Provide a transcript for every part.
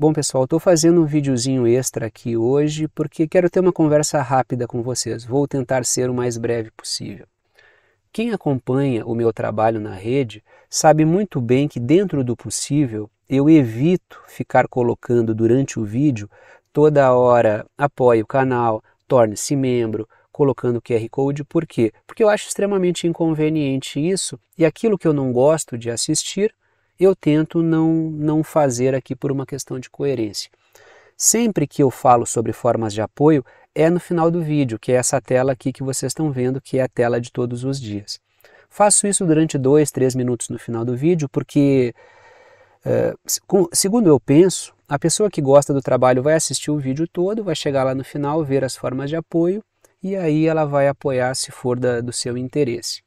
Bom, pessoal, estou fazendo um videozinho extra aqui hoje porque quero ter uma conversa rápida com vocês. Vou tentar ser o mais breve possível. Quem acompanha o meu trabalho na rede sabe muito bem que, dentro do possível, eu evito ficar colocando durante o vídeo toda hora apoie o canal, torne-se membro, colocando QR Code. Por quê? Porque eu acho extremamente inconveniente isso e aquilo que eu não gosto de assistir eu tento não, não fazer aqui por uma questão de coerência. Sempre que eu falo sobre formas de apoio, é no final do vídeo, que é essa tela aqui que vocês estão vendo, que é a tela de todos os dias. Faço isso durante dois, três minutos no final do vídeo, porque, eh, segundo eu penso, a pessoa que gosta do trabalho vai assistir o vídeo todo, vai chegar lá no final, ver as formas de apoio, e aí ela vai apoiar se for da, do seu interesse.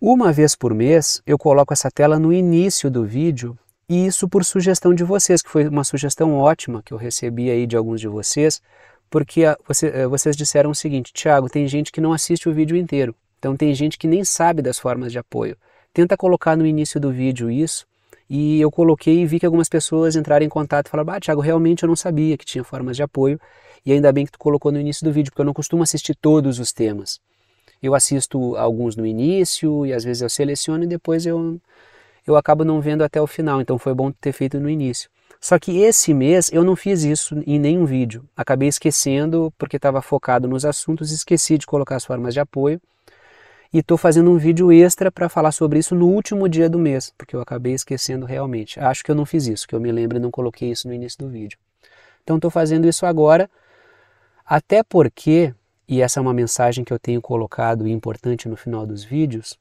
Uma vez por mês, eu coloco essa tela no início do vídeo, e isso por sugestão de vocês, que foi uma sugestão ótima que eu recebi aí de alguns de vocês, porque ah, eh, vocês disseram o seguinte, Tiago, tem gente que não assiste o vídeo inteiro, então tem gente que nem sabe das formas de apoio. Tenta colocar no início do vídeo isso, e eu coloquei e vi que algumas pessoas entraram em contato e falaram, ah, Tiago, realmente eu não sabia que tinha formas de apoio, e ainda bem que tu colocou no início do vídeo, porque eu não costumo assistir todos os temas eu assisto alguns no início e às vezes eu seleciono e depois eu, eu acabo não vendo até o final. Então foi bom ter feito no início. Só que esse mês eu não fiz isso em nenhum vídeo. Acabei esquecendo porque estava focado nos assuntos, esqueci de colocar as formas de apoio. E estou fazendo um vídeo extra para falar sobre isso no último dia do mês, porque eu acabei esquecendo realmente. Acho que eu não fiz isso, que eu me lembro e não coloquei isso no início do vídeo. Então estou fazendo isso agora, até porque e essa é uma mensagem que eu tenho colocado importante no final dos vídeos,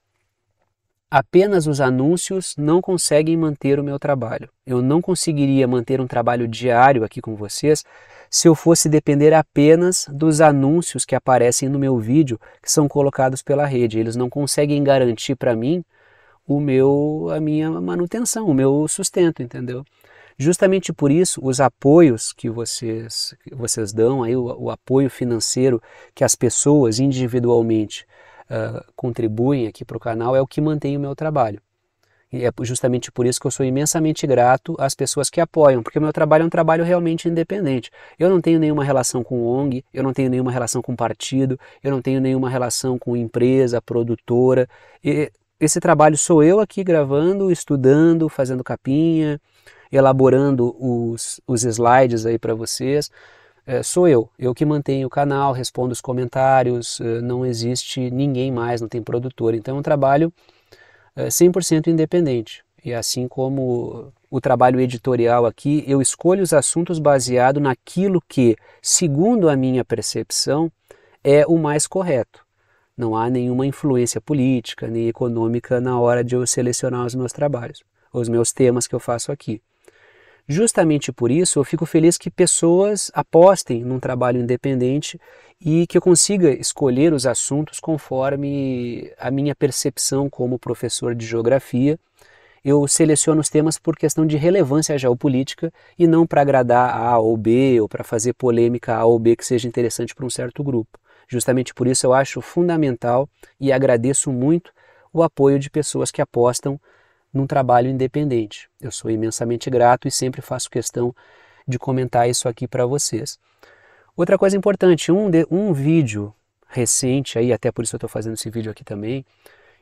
apenas os anúncios não conseguem manter o meu trabalho. Eu não conseguiria manter um trabalho diário aqui com vocês se eu fosse depender apenas dos anúncios que aparecem no meu vídeo, que são colocados pela rede. Eles não conseguem garantir para mim o meu a minha manutenção, o meu sustento, entendeu? Justamente por isso, os apoios que vocês, que vocês dão, aí, o, o, apoio financeiro que as pessoas individualmente uh, contribuem aqui para o canal, é o que mantém o meu trabalho. E é justamente por isso que eu sou imensamente grato às pessoas que apoiam, porque o meu trabalho é um trabalho realmente independente. Eu não tenho nenhuma relação com ONG, eu não tenho nenhuma relação com partido, eu não tenho nenhuma relação com empresa, produtora. E esse trabalho sou eu aqui gravando, estudando, fazendo capinha, elaborando os, os slides aí para vocês. É, sou eu, eu que mantenho o canal, respondo os comentários, é, não existe ninguém mais, não tem produtor. Então é um trabalho 100% é, independente. E assim como o trabalho editorial aqui, eu escolho os assuntos baseado naquilo que, segundo a minha percepção, é o mais correto. Não há nenhuma influência política nem econômica na hora de eu selecionar os meus trabalhos, os meus temas que eu faço aqui. Justamente por isso, eu fico feliz que pessoas apostem num trabalho independente e que eu consiga escolher os assuntos conforme a minha percepção como professor de geografia. Eu seleciono os temas por questão de relevância geopolítica e não para agradar a ou B ou para fazer polêmica a ou B que seja interessante para um certo grupo. Justamente por isso eu acho fundamental e agradeço muito o apoio de pessoas que apostam num trabalho independente. Eu sou imensamente grato e sempre faço questão de comentar isso aqui para vocês. Outra coisa importante, um, de, um vídeo recente, aí, até por isso eu estou fazendo esse vídeo aqui também,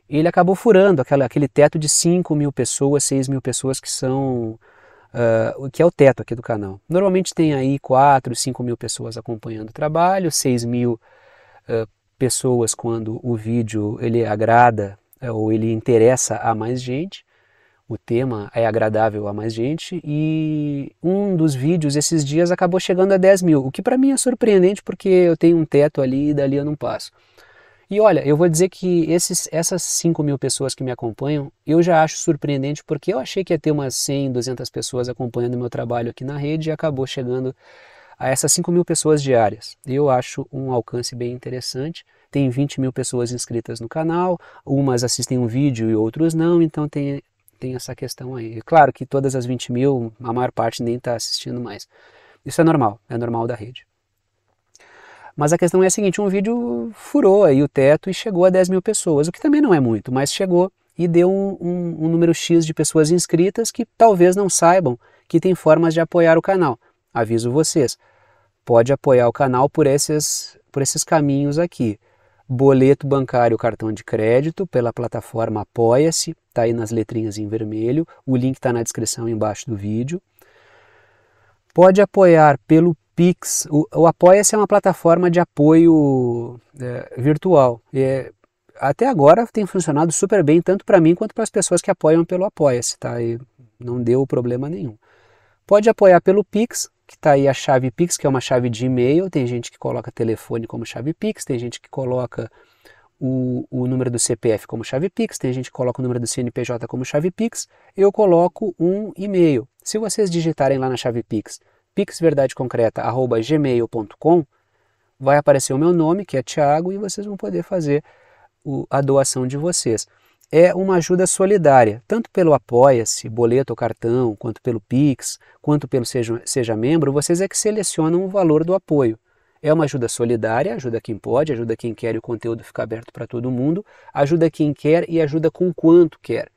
ele acabou furando aquela, aquele teto de 5 mil pessoas, 6 mil pessoas que são Uh, que é o teto aqui do canal. Normalmente tem aí 4, 5 mil pessoas acompanhando o trabalho, 6 mil uh, pessoas quando o vídeo ele agrada uh, ou ele interessa a mais gente o tema é agradável a mais gente e um dos vídeos esses dias acabou chegando a 10 mil, o que para mim é surpreendente porque eu tenho um teto ali e dali eu não passo. E olha, eu vou dizer que esses, essas 5 mil pessoas que me acompanham, eu já acho surpreendente porque eu achei que ia ter umas 100, 200 pessoas acompanhando meu trabalho aqui na rede e acabou chegando a essas 5 mil pessoas diárias. Eu acho um alcance bem interessante. Tem 20 mil pessoas inscritas no canal, umas assistem um vídeo e outros não, então tem tem essa questão aí. É claro que todas as 20 mil, a maior parte nem está assistindo mais. Isso é normal, é normal da rede. Mas a questão é a seguinte, um vídeo furou aí o teto e chegou a 10 mil pessoas, o que também não é muito, mas chegou e deu um, um, um número X de pessoas inscritas que talvez não saibam que tem formas de apoiar o canal. Aviso vocês, pode apoiar o canal por esses, por esses caminhos aqui boleto bancário, cartão de crédito pela plataforma Apoia-se, tá aí nas letrinhas em vermelho, o link está na descrição embaixo do vídeo. Pode apoiar pelo Pix, o, o Apoia-se é uma plataforma de apoio é, virtual. É, até agora tem funcionado super bem, tanto para mim quanto para as pessoas que apoiam pelo Apoia-se, tá? E não deu problema nenhum. Pode apoiar pelo Pix, está aí a chave Pix, que é uma chave de e-mail. Tem gente que coloca telefone como chave Pix, tem gente que coloca o, o número do CPF como chave Pix, tem gente que coloca o número do CNPJ como chave Pix. Eu coloco um e-mail. Se vocês digitarem lá na chave Pix, pixverdadeconcreta.gmail.com, vai aparecer o meu nome, que é Tiago, e vocês vão poder fazer o, a doação de vocês é uma ajuda solidária, tanto pelo Apoia-se, boleto ou cartão, quanto pelo Pix, quanto pelo seja, seja Membro, vocês é que selecionam o valor do apoio. É uma ajuda solidária, ajuda quem pode, ajuda quem quer e o conteúdo fica aberto para todo mundo, ajuda quem quer e ajuda com quanto quer.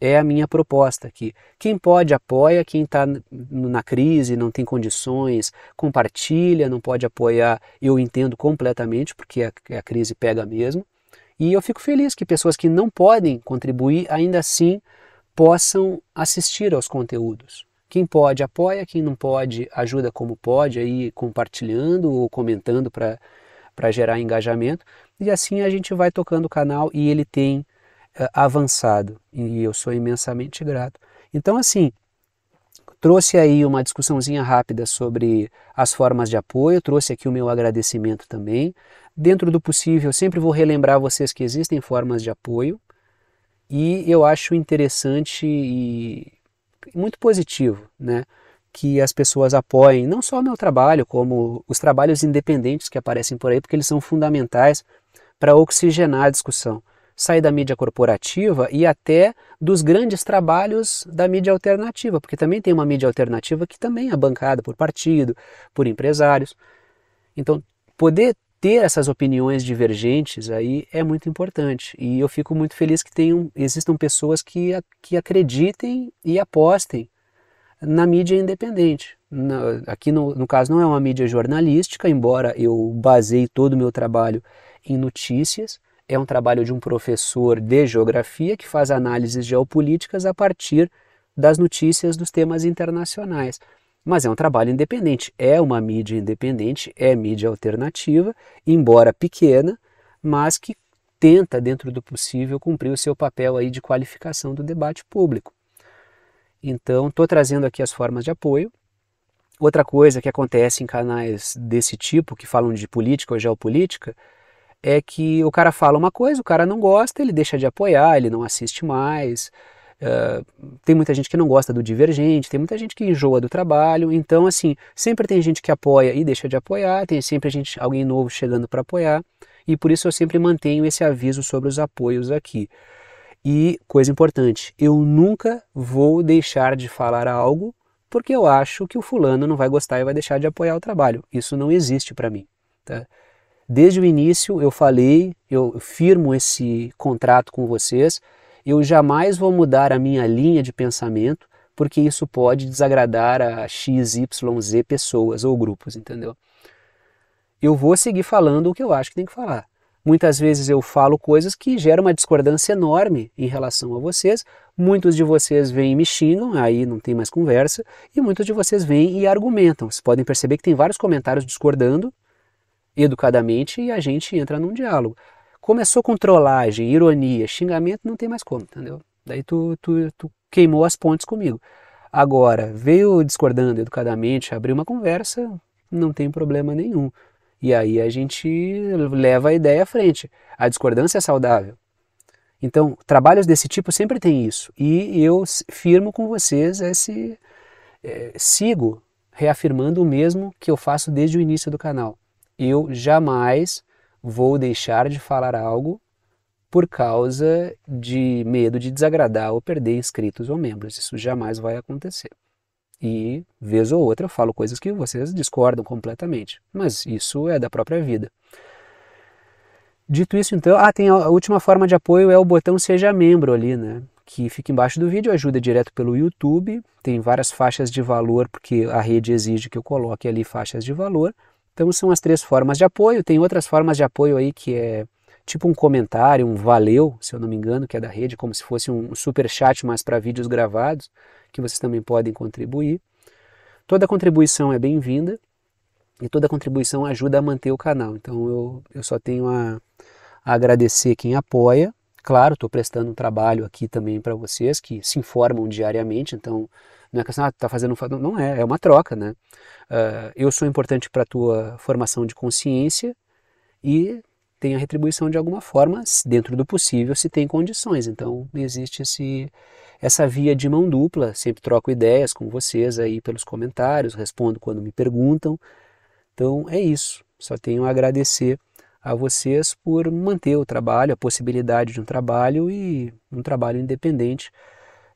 É a minha proposta aqui. Quem pode apoia, quem está na crise, não tem condições, compartilha, não pode apoiar, eu entendo completamente, porque a, a crise pega mesmo. E eu fico feliz que pessoas que não podem contribuir ainda assim possam assistir aos conteúdos. Quem pode apoia, quem não pode ajuda como pode, aí compartilhando ou comentando para gerar engajamento. E assim a gente vai tocando o canal e ele tem uh, avançado. E eu sou imensamente grato. Então, assim, trouxe aí uma discussãozinha rápida sobre as formas de apoio, trouxe aqui o meu agradecimento também. Dentro do possível, sempre vou relembrar vocês que existem formas de apoio e eu acho interessante e muito positivo, né? Que as pessoas apoiem não só o meu trabalho, como os trabalhos independentes que aparecem por aí, porque eles são fundamentais para oxigenar a discussão. Sair da mídia corporativa e até dos grandes trabalhos da mídia alternativa, porque também tem uma mídia alternativa que também é bancada por partido, por empresários. Então, poder ter essas opiniões divergentes aí é muito importante. E eu fico muito feliz que tenham, existam pessoas que, que acreditem e apostem na mídia independente. Na, aqui, no, no caso, não é uma mídia jornalística, embora eu baseie todo o meu trabalho em notícias. É um trabalho de um professor de geografia que faz análises geopolíticas a partir das notícias dos temas internacionais mas é um trabalho independente, é uma mídia independente, é mídia alternativa, embora pequena, mas que tenta, dentro do possível, cumprir o seu papel aí de qualificação do debate público. Então, estou trazendo aqui as formas de apoio. Outra coisa que acontece em canais desse tipo, que falam de política ou geopolítica, é que o cara fala uma coisa, o cara não gosta, ele deixa de apoiar, ele não assiste mais, ah, tem muita gente que não gosta do divergente, tem muita gente que enjoa do trabalho. Então, assim, sempre tem gente que apoia e deixa de apoiar, tem sempre gente, alguém novo chegando para apoiar. E por isso eu sempre mantenho esse aviso sobre os apoios aqui. E coisa importante, eu nunca vou deixar de falar algo porque eu acho que o fulano não vai gostar e vai deixar de apoiar o trabalho. Isso não existe para mim. Tá? Desde o início eu falei, eu firmo esse contrato com vocês eu jamais vou mudar a minha linha de pensamento, porque isso pode desagradar a X, Y, Z pessoas ou grupos, entendeu? Eu vou seguir falando o que eu acho que tem que falar. Muitas vezes eu falo coisas que geram uma discordância enorme em relação a vocês. Muitos de vocês vêm e me xingam, aí não tem mais conversa, e muitos de vocês vêm e argumentam. Vocês podem perceber que tem vários comentários discordando educadamente e a gente entra num diálogo começou com trollagem, ironia, xingamento, não tem mais como, entendeu? Daí tu, tu, tu queimou as pontes comigo. Agora, veio discordando educadamente, abriu uma conversa, não tem problema nenhum. E aí a gente leva a ideia à frente. A discordância é saudável. Então, trabalhos desse tipo sempre tem isso. E eu firmo com vocês esse. É, sigo reafirmando o mesmo que eu faço desde o início do canal. Eu jamais vou deixar de falar algo por causa de medo de desagradar ou perder inscritos ou membros. Isso jamais vai acontecer. E, vez ou outra, eu falo coisas que vocês discordam completamente, mas isso é da própria vida. Dito isso, então, ah, tem a última forma de apoio é o botão Seja Membro ali, né? Que fica embaixo do vídeo, ajuda direto pelo YouTube. Tem várias faixas de valor, porque a rede exige que eu coloque ali faixas de valor. Então são as três formas de apoio. Tem outras formas de apoio aí que é tipo um comentário, um valeu, se eu não me engano, que é da rede, como se fosse um super chat, mas para vídeos gravados, que vocês também podem contribuir. Toda contribuição é bem-vinda e toda contribuição ajuda a manter o canal. Então eu, eu só tenho a, a agradecer quem apoia. Claro, estou prestando um trabalho aqui também para vocês que se informam diariamente, então não é questão, assim, ah, tá fazendo Não é, é uma troca, né? Uh, eu sou importante para a tua formação de consciência e tem a retribuição de alguma forma, dentro do possível, se tem condições. Então, existe esse, essa via de mão dupla. Sempre troco ideias com vocês aí pelos comentários, respondo quando me perguntam. Então, é isso. Só tenho a agradecer a vocês por manter o trabalho, a possibilidade de um trabalho e um trabalho independente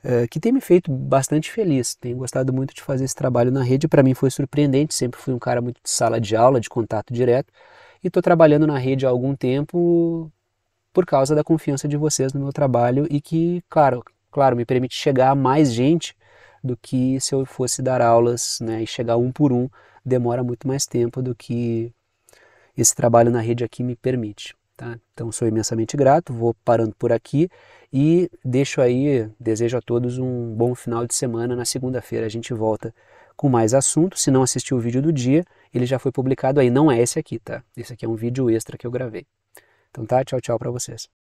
eh, que tem me feito bastante feliz. Tenho gostado muito de fazer esse trabalho na rede. Para mim foi surpreendente, sempre fui um cara muito de sala de aula, de contato direto. E estou trabalhando na rede há algum tempo por causa da confiança de vocês no meu trabalho e que, claro, claro me permite chegar a mais gente do que se eu fosse dar aulas né, e chegar um por um, demora muito mais tempo do que esse trabalho na rede aqui me permite. Tá? Então sou imensamente grato, vou parando por aqui e deixo aí, desejo a todos um bom final de semana. Na segunda-feira a gente volta com mais assunto. Se não assistiu o vídeo do dia, ele já foi publicado aí, não é esse aqui, tá? Esse aqui é um vídeo extra que eu gravei. Então tá, tchau, tchau para vocês.